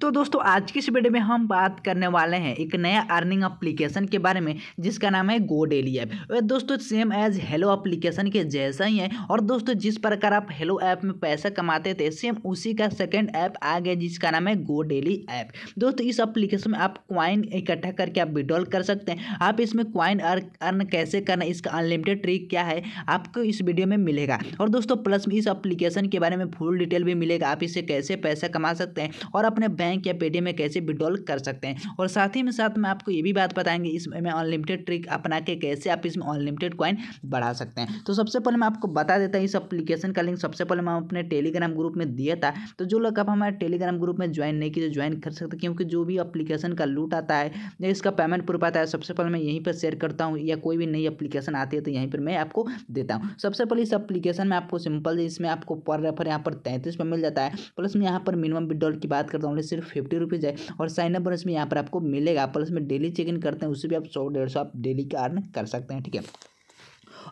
तो दोस्तों आज की इस वीडियो में हम बात करने वाले हैं एक नया अर्निंग एप्लीकेशन के बारे में जिसका नाम है गो डेली ऐप दोस्तों सेम एज हेलो एप्लीकेशन के जैसा ही है और दोस्तों जिस प्रकार आप हेलो ऐप में पैसा कमाते थे सेम उसी का सेकंड ऐप आ गया जिसका नाम है गो डेली ऐप दोस्तों इस एप्लीकेशन में आप क्वाइन इकट्ठा करके आप विड्रॉल कर सकते हैं आप इसमें क्वाइन अर्न कैसे करना इसका अनलिमिटेड ट्रिक क्या है आपको इस वीडियो में मिलेगा और दोस्तों प्लस इस अप्लीकेशन के बारे में फुल डिटेल भी मिलेगा आप इसे कैसे पैसा कमा सकते हैं और अपने बैंक कि या पेटीएम में कैसे विड्रॉल कर सकते हैं और साथ ही में साथ में आपको ये भी बात बताएंगे इसमें अनलिमिटेड ट्रिक अपना के कैसे आप इसमें अनलिमिटेड कॉइन बढ़ा सकते हैं तो सबसे पहले मैं आपको बता देता हूँ इस अपलीकेशन का लिंक सबसे पहले मैं अपने टेलीग्राम ग्रुप में दिया था तो जो लोग आप हमारे टेलीग्राम ग्रुप में ज्वाइन नहीं किए ज्वाइन कर सकते क्योंकि जो भी अपलीकेशन का लूट आता है या इसका पेमेंट प्रूफ आता है सबसे पहले मैं यहीं पर शेयर करता हूँ या कोई भी नई अपलीकेशन आती है तो यहीं पर मैं आपको देता हूँ सबसे पहले इस अपलीकेशन में आपको सिंपल इसमें आपको पर रेफर यहाँ पर तैंतीस पर मिल जाता है प्लस मैं यहाँ पर मिनिमम विड्रॉल की बात करता हूँ सिर्फ फिफ्टी रुपीज़ है और साइनअप बोनस में यहाँ पर आपको मिलेगा प्लस में डेली चेक इन करते हैं उससे भी आप सौ डेढ़ सौ आप डेली का अर्न कर सकते हैं ठीक है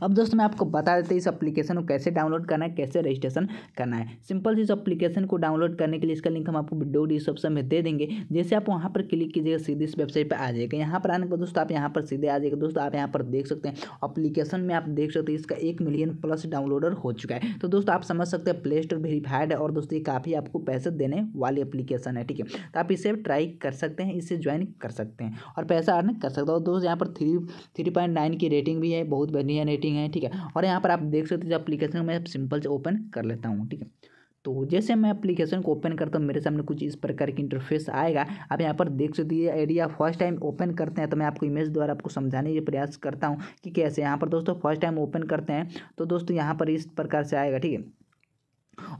अब दोस्तों मैं आपको बता देते इस एप्लीकेशन को कैसे डाउनलोड करना है कैसे रजिस्ट्रेशन करना है सिंपल इस एप्लीकेशन को डाउनलोड करने के लिए इसका लिंक हम आपको वीडियो डिस्क्रिप्शन में दे देंगे जैसे आप वहाँ पर क्लिक कीजिएगा सीधे इस वेबसाइट पर आ जाएगा यहाँ पर आने के दोस्तों आप यहाँ पर सीधे आ जाएगा दोस्तों आप यहाँ पर देख सकते हैं अप्लीकेशन में आप देख सकते हैं इसका एक मिलियन प्लस डाउनलोडर हो चुका है तो दोस्तों आप समझ सकते हैं प्ले स्टोर वेरीफाइड है और दोस्तों ये काफ़ी आपको पैसे देने वाली अपलीकेशन है ठीक है तो आप इसे ट्राई कर सकते हैं इसे ज्वाइन कर सकते हैं और पैसा अर्न कर सकते हो दोस्तों यहाँ पर थ्री थ्री पॉइंट नाइन की रेटिंग भी है बहुत बढ़िया रेटिंग सेटिंग है ठीक है और यहाँ पर आप देख सकते हो अप्लीकेशन मैं सिंपल से ओपन कर लेता हूँ ठीक है तो जैसे मैं एप्लीकेशन को ओपन करता हूँ मेरे सामने कुछ इस प्रकार की इंटरफेस आएगा आप यहाँ पर देख सकते हैं एरिया फर्स्ट टाइम ओपन करते हैं तो मैं आपको इमेज द्वारा आपको समझाने के प्रयास करता हूँ कि कैसे यहाँ पर दोस्तों फर्स्ट टाइम ओपन करते हैं तो दोस्तों यहाँ पर इस प्रकार से आएगा ठीक है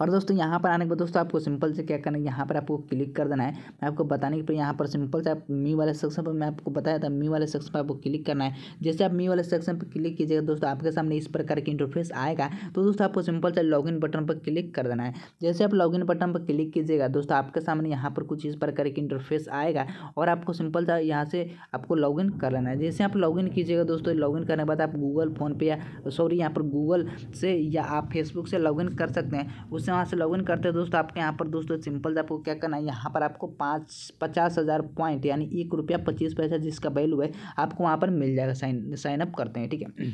और दोस्तों यहाँ पर आने के बाद दोस्तों आपको सिंपल से क्या करना है यहाँ पर आपको क्लिक कर देना है मैं आपको बताने के पर यहाँ पर सिंपल से आप मी वाले सेक्शन पर मैं आपको बताया था मी वाले सेक्शन पर आपको क्लिक करना है जैसे आप मी वाले सेक्शन पर क्लिक कीजिएगा दोस्तों आपके सामने इस प्रकार की इंटरफेस आएगा तो दोस्तों आपको सिंपल से लॉग बटन पर क्लिक कर देना है जैसे आप लॉगिन बटन पर क्लिक कीजिएगा दोस्तों आपके सामने यहाँ पर कुछ इस प्रकार की इंटरफेस आएगा और आपको सिंपल सा यहाँ से आपको लॉग कर लेना है जैसे आप लॉगिन कीजिएगा दोस्तों लॉगिन करने के बाद आप गूगल फोनपे या सॉरी यहाँ पर गूगल से या आप फेसबुक से लॉग कर सकते हैं उससे वहाँ से लॉगिन करते हैं दोस्तों आपके यहाँ पर दोस्तों सिंपल आपको क्या करना है यहाँ पर आपको पाँच पचास हज़ार पॉइंट यानी एक रुपया पच्चीस पैसा जिसका वैल्यू है आपको वहाँ पर मिल जाएगा साइन साइनअप करते हैं ठीक है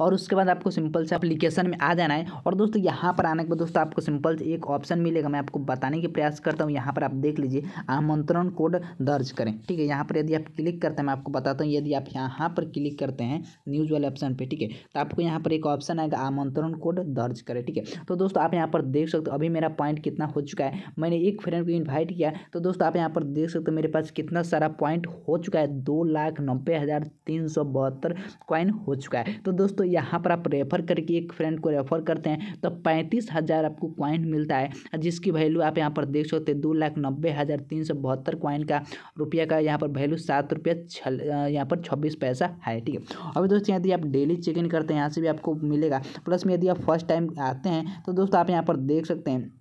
और उसके बाद आपको सिंपल से अप्लीकेशन में आ जाना है और दोस्तों यहाँ पर आने के बाद दोस्तों आपको सिंपल से एक ऑप्शन मिलेगा मैं आपको बताने के प्रयास करता हूँ यहाँ पर आप देख लीजिए आमंत्रण कोड दर्ज करें ठीक है यहाँ पर यदि आप क्लिक करते हैं मैं आपको बताता हूँ यदि आप यहाँ पर क्लिक करते हैं न्यूज़ वाले ऑप्शन पर ठीक है तो आपको यहाँ पर एक ऑप्शन आएगा आमंत्रण कोड दर्ज करें ठीक है तो दोस्तों आप यहाँ पर देख सकते हो अभी मेरा पॉइंट कितना हो चुका है मैंने एक फ्रेंड को इन्वाइट किया तो दोस्तों आप यहाँ पर देख सकते हो मेरे पास कितना सारा पॉइंट हो चुका है दो लाख नब्बे हज़ार तीन सौ बहत्तर कॉइन हो चुका है तो दोस्तों दोस्तों यहाँ पर आप रेफ़र करके एक फ्रेंड को रेफ़र करते हैं तो पैंतीस हज़ार आपको क्वाइन मिलता है जिसकी वैल्यू आप यहाँ पर देख सकते हैं दो लाख नब्बे हज़ार तीन सौ बहत्तर क्वाइन का रुपया का यहाँ पर वैल्यू सात रुपया छ यहाँ पर छब्बीस पैसा है ठीक है अभी दोस्तों यदि आप डेली चेक इन करते हैं यहाँ से भी आपको मिलेगा प्लस में यदि आप फर्स्ट टाइम आते हैं तो दोस्तों आप यहाँ पर देख सकते हैं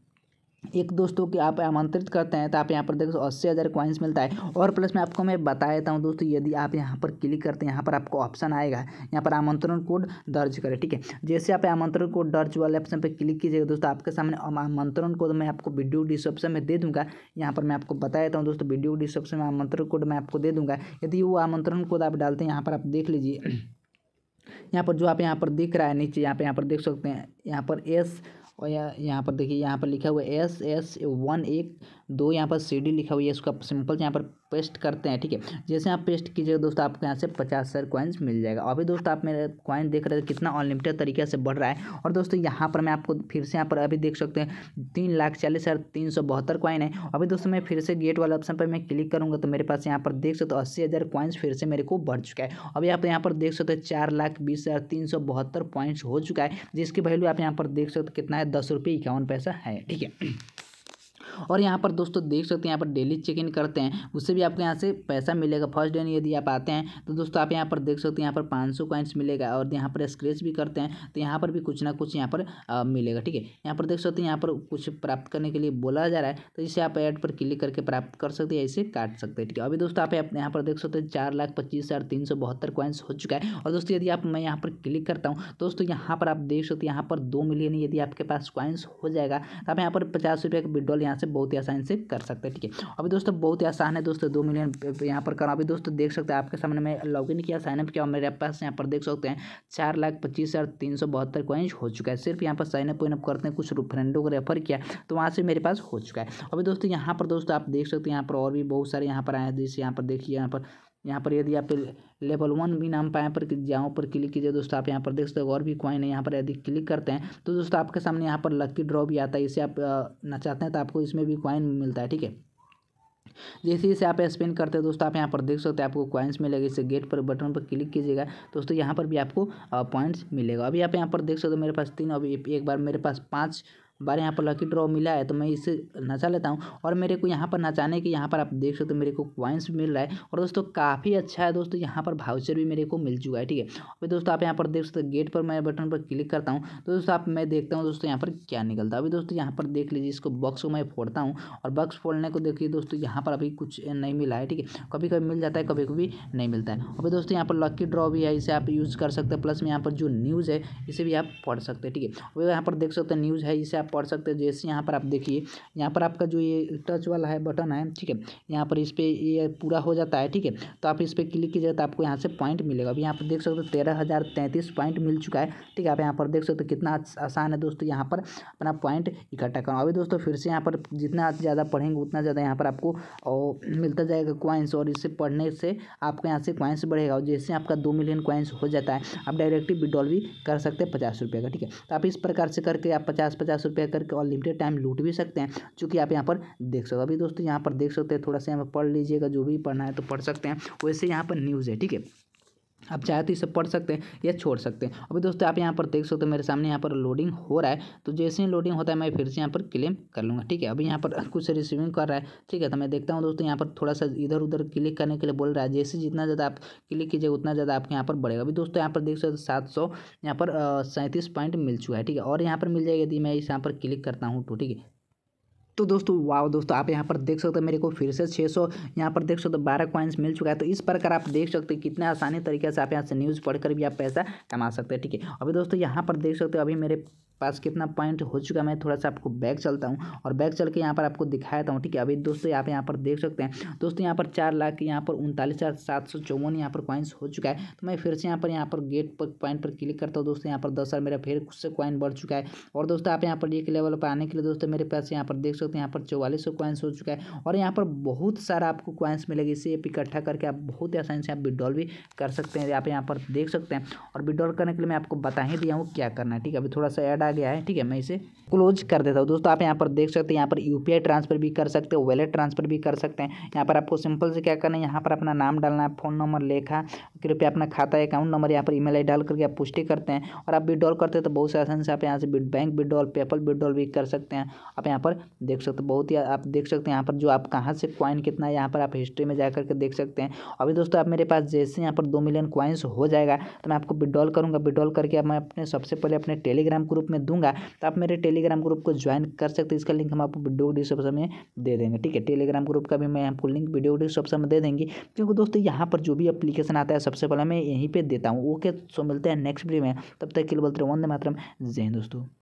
एक दोस्तों के आप आमंत्रित करते हैं तो आप यहाँ पर देखो अस्सी हज़ार क्वाइंस मिलता है और प्लस मैं आपको मैं बता देता हूँ दोस्तों यदि आप यहाँ पर क्लिक करते हैं यहाँ पर आपको ऑप्शन आएगा यहाँ पर आमंत्रण कोड दर्ज करें ठीक है जैसे आप आमंत्रण कोड दर्ज वाले ऑप्शन पर क्लिक कीजिएगा दोस्तों आपके सामने आमंत्रण कोड मैं आपको वीडियो डिस्क्रिप्शन में दे दूँगा यहाँ पर मैं आपको बता देता हूँ दोस्तों वीडियो डिस्क्रिप्शन में आमंत्रण कोड मैं आपको दे दूँगा यदि वो आमंत्रण कोड आप डालते हैं यहाँ पर आप देख लीजिए यहाँ पर जो आप यहाँ पर दिख रहा है नीचे यहाँ पर यहाँ पर देख सकते हैं यहाँ पर एस और या यहाँ पर देखिए यहाँ पर लिखा हुआ है एस एस वन एक दो यहाँ पर सी डी लिखा हुआ है इसका सिंपल यहाँ पर पेस्ट करते हैं ठीक है जैसे आप पेस्ट कीजिएगा दोस्तों आपको यहाँ से पचास हज़ार कॉइन्स मिल जाएगा अभी दोस्तों आप मेरे कॉइन देख रहे हो कितना अनलिमिटेड तरीके से बढ़ रहा है और दोस्तों यहाँ पर मैं आपको फिर से यहाँ पर अभी देख सकते हैं तीन लाख चालीस हज़ार तीन सौ बहत्तर कॉइन है अभी दोस्तों मैं फिर से गेट वाले ऑप्शन पर मैं क्लिक करूँगा तो मेरे पास यहाँ पर देख सकते हो अस्सी हज़ार कॉइन्स फिर से मेरे को बढ़ चुका है अभी आप यहाँ पर देख सकते हैं चार लाख बीस हज़ार तीन सौ बहत्तर पॉइंट्स हो चुका है जिसकी वैल्यू आप यहाँ पर देख सकते हो कितना है दस रुपये इक्यावन पैसा है ठीक है और यहाँ पर दोस्तों देख सकते हैं यहाँ पर डेली चेक इन करते हैं उससे भी आपको यहाँ से पैसा मिलेगा फर्स्ट डे यदि आप आते हैं तो दोस्तों आप यहाँ पर देख सकते हैं यहाँ पर पाँच सौ कॉइन्स मिलेगा और यहाँ पर स्क्रेच भी करते हैं तो यहाँ पर भी कुछ ना कुछ यहाँ पर मिलेगा ठीक है यहाँ पर देख सकते हैं यहाँ पर कुछ प्राप्त करने के लिए बोला जा रहा है तो इसे आप ऐड पर क्लिक करके प्राप्त कर सकते हैं इसे काट सकते हैं ठीक है अभी दोस्तों आप यहाँ पर देख सकते हैं चार लाख पच्चीस हज़ार तीन सौ बहत्तर क्वाइंस हो चुका है और दोस्तों यदि आप मैं यहाँ पर क्लिक करता हूँ दोस्तों यहाँ पर आप देख सकते हैं यहाँ पर दो मिलियन यदि आपके पास क्वाइंस हो जाएगा तो आप यहाँ पर पचास रुपये का विड्रॉल यहाँ से से बहुत ही आसानी से कर सकते हैं ठीक है अभी दोस्तों बहुत ही आसान है दोस्तों दो मिलियन यहाँ पर करना अभी दोस्तों देख सकते हैं आपके सामने मैं इन किया साइनअप किया मेरे पास यहाँ पर देख सकते हैं चार लाख पच्चीस हज़ार तीन सौ बहत्तर कॉइन्स हो चुका है सिर्फ यहाँ पर साइनअप वाइनअप करते हैं कुछ फ्रेंडों को रेफर किया तो वहाँ से मेरे पास हो चुका है अभी दोस्तों यहाँ पर दोस्तों आप देख सकते हैं यहाँ पर और भी बहुत सारे यहाँ पर आए हैं जैसे यहाँ पर देखिए यहाँ पर यहाँ पर यदि आप लेवल वन भी नाम पाए पर जाओ पर क्लिक कीजिए दोस्तों आप यहाँ पर देख सकते हो और भी क्वाइन है यहाँ पर यदि क्लिक करते हैं तो दोस्तों आपके सामने यहाँ पर लक्की ड्रॉ भी आता है इसे आप नचाते हैं तो आपको इसमें भी क्वाइन मिलता है ठीक है जैसे जैसे आप स्पिन करते हैं दोस्तों आप यहाँ पर देख सकते हैं आपको क्वाइंस मिलेगा इसे गेट पर बटन पर क्लिक कीजिएगा दोस्तों यहाँ पर भी आपको पॉइंट्स मिलेगा अभी आप यहाँ पर देख सकते हो मेरे पास तीन अभी एक बार मेरे पास पाँच बार यहाँ पर लकी ड्रॉ मिला है तो मैं इसे नचा लेता हूँ और मेरे को यहाँ पर नचाने के यहाँ पर आप देख सकते हो मेरे को क्वाइंस भी मिल रहा है और दोस्तों काफ़ी अच्छा है दोस्तों यहाँ पर भाउचर भी मेरे को मिल चुका है ठीक है अभी दोस्तों आप यहाँ पर देख सकते हो गेट पर मैं बटन पर क्लिक करता हूँ तो दोस्तों आप मैं देखता हूँ दोस्तों यहाँ पर क्या निकलता है अभी दोस्तों यहाँ पर देख लीजिए इसको बॉक्स को मैं फोड़ता हूँ और बॉक्स फोड़ने को देखिए दोस्तों यहाँ पर अभी कुछ नहीं मिला है ठीक है कभी कभी मिल जाता है कभी कभी नहीं मिलता है अभी दोस्तों यहाँ पर लकी ड्रॉ भी है इसे आप यूज़ कर सकते हैं प्लस में यहाँ पर जो न्यूज़ है इसे भी आप पढ़ सकते हैं ठीक है वो यहाँ पर देख सकते हैं न्यूज़ है इसे आप आप पढ़ सकते हैं जैसे यहाँ पर आप देखिए यहाँ पर आपका जो ये टच वाला है बटन है ठीक है यहाँ पर इस पर ये पूरा हो जाता है ठीक है तो आप इस पर क्लिक कीजिएगा तो आपको यहाँ से पॉइंट मिलेगा अब यहाँ पर देख सकते हो तेरह हज़ार तैंतीस पॉइंट मिल चुका है ठीक है आप यहाँ पर देख सकते हो कितना आसान है दोस्तों यहाँ पर अपना पॉइंट इकट्ठा करना अभी दोस्तों फिर से यहाँ पर जितना ज़्यादा पढ़ेंगे उतना ज़्यादा यहाँ पर आपको मिलता जाएगा क्वाइंस और इससे पढ़ने से आपको यहाँ से क्वाइंस बढ़ेगा और जैसे आपका दो मिलियन क्वाइंस हो जाता है आप डायरेक्टली विड्रॉल भी कर सकते हैं पचास रुपये का ठीक है तो आप इस प्रकार से करके आप पचास पचास रुपये पे करके और लिमिटेड टाइम लूट भी सकते हैं जो कि आप यहाँ पर देख सकते हो अभी दोस्तों यहाँ पर देख सकते हैं थोड़ा सा यहाँ पर पढ़ लीजिएगा जो भी पढ़ना है तो पढ़ सकते हैं वैसे यहाँ पर न्यूज़ है ठीक है आप चाहे तो इसे पढ़ सकते हैं या छोड़ सकते हैं अभी दोस्तों आप यहाँ पर देख सकते हो मेरे सामने यहाँ पर लोडिंग हो रहा है तो जैसे ही लोडिंग होता है मैं फिर से यहाँ पर क्लेम कर लूँगा ठीक है अभी यहाँ पर कुछ रिसीविंग कर रहा है ठीक है तो मैं देखता हूँ दोस्तों यहाँ पर थोड़ा सा इधर उधर क्लिक करने के लिए बोल रहा है जैसे जितना ज़्यादा आप क्लिक कीजिए उतना ज़्यादा आपके यहाँ पर बढ़ेगा अभी दोस्तों यहाँ पर देख सकते हो सात सौ यहाँ पर सैंतीस पॉइंट मिल चुका है ठीक है और यहाँ पर मिल जाएगा यदि मैं इस यहाँ पर क्लिक करता हूँ तो ठीक है तो दोस्तों वाओ दोस्तों आप यहाँ पर देख सकते हो मेरे को फिर से छः सौ यहाँ पर देख सकते हो बारह कॉइन्स मिल चुका है तो इस प्रकार आप देख सकते हो कितने आसानी तरीके से आप यहाँ से न्यूज़ पढ़कर भी आप पैसा कमा सकते हैं ठीक है अभी दोस्तों यहाँ पर देख सकते हो अभी मेरे पास कितना पॉइंट हो चुका मैं थोड़ा सा आपको बैक चलता हूँ और बैक चल के यहाँ पर आपको दिखाता हूँ ठीक है अभी दोस्तों आप यहाँ पर देख सकते हैं दोस्तों यहाँ पर चार लाख यहाँ पर उनतालीस हज़ार सात सौ चौवन यहाँ पर कॉइन्स हो चुका है तो मैं फिर से यहाँ पर यहाँ पर गेट पर पॉइंट पर क्लिक करता हूँ दोस्तों यहाँ पर दस हज़ार मेरा फिर से कॉइन बढ़ चुका है और दोस्तों आप यहाँ पर एक लेवल पर आने के लिए दोस्तों मेरे पास यहाँ पर देख सकते हैं यहाँ पर चौवालीस सौ कॉइन्स हो चुका है और यहाँ पर बहुत सारा आपको कॉइन्स मिलेगा इसे आप इकट्ठा करके आप बहुत ही आसानी से आप विड्रॉल भी कर सकते हैं आप यहाँ पर देख सकते हैं और विड्रॉल करने के लिए मैं आपको बता ही दिया हूँ क्या करना है ठीक है अभी थोड़ा सा ऐड आ गया है ठीक है मैं इसे क्लोज कर देता हूँ दोस्तों आप यहाँ पर देख सकते हैं यहाँ पर यू ट्रांसफर भी कर सकते हो वैलेट ट्रांसफर भी कर सकते हैं यहाँ पर आपको सिंपल से क्या करना है यहाँ पर अपना नाम डालना है फ़ोन नंबर लेखा कृपया अपना खाता अकाउंट नंबर यहाँ पर ई मेल डाल करके आप पुष्टि करते हैं और आप विड्रॉल करते हैं तो बहुत से आसान से आप यहाँ से बैंक विड्रॉल पेपल विड्रॉल भी कर सकते हैं आप यहाँ पर देख सकते हैं बहुत ही आप देख सकते हैं यहाँ पर जो आप कहाँ से क्वाइन कितना है यहाँ पर आप हिस्ट्री में जा करके देख सकते हैं अभी दोस्तों आप मेरे पास जैसे यहाँ पर दो मिलियन क्वाइंस हो जाएगा तो मैं आपको विड्रॉल करूँगा विड्रॉल करके मैं अपने सबसे पहले अपने टेलीग्राम ग्रुप में में दूंगा तो आप मेरे टेलीग्राम ग्रुप को ज्वाइन कर सकते हैं इसका लिंक हम आपको वीडियो डिस्क्रिप्शन में दे देंगे ठीक है टेलीग्राम ग्रुप का भी मैं आपको लिंक वीडियो डिस्क्रिप्शन में दे देंगे क्योंकि दोस्तों यहाँ पर जो भी अपलीकेशन आता है सबसे पहले मैं यहीं पर देता हूँ ओके सो मिलते हैं नेक्स्ट वीडियो में तब तक के लिए बोलते वंदे मातरम जय दोस्तों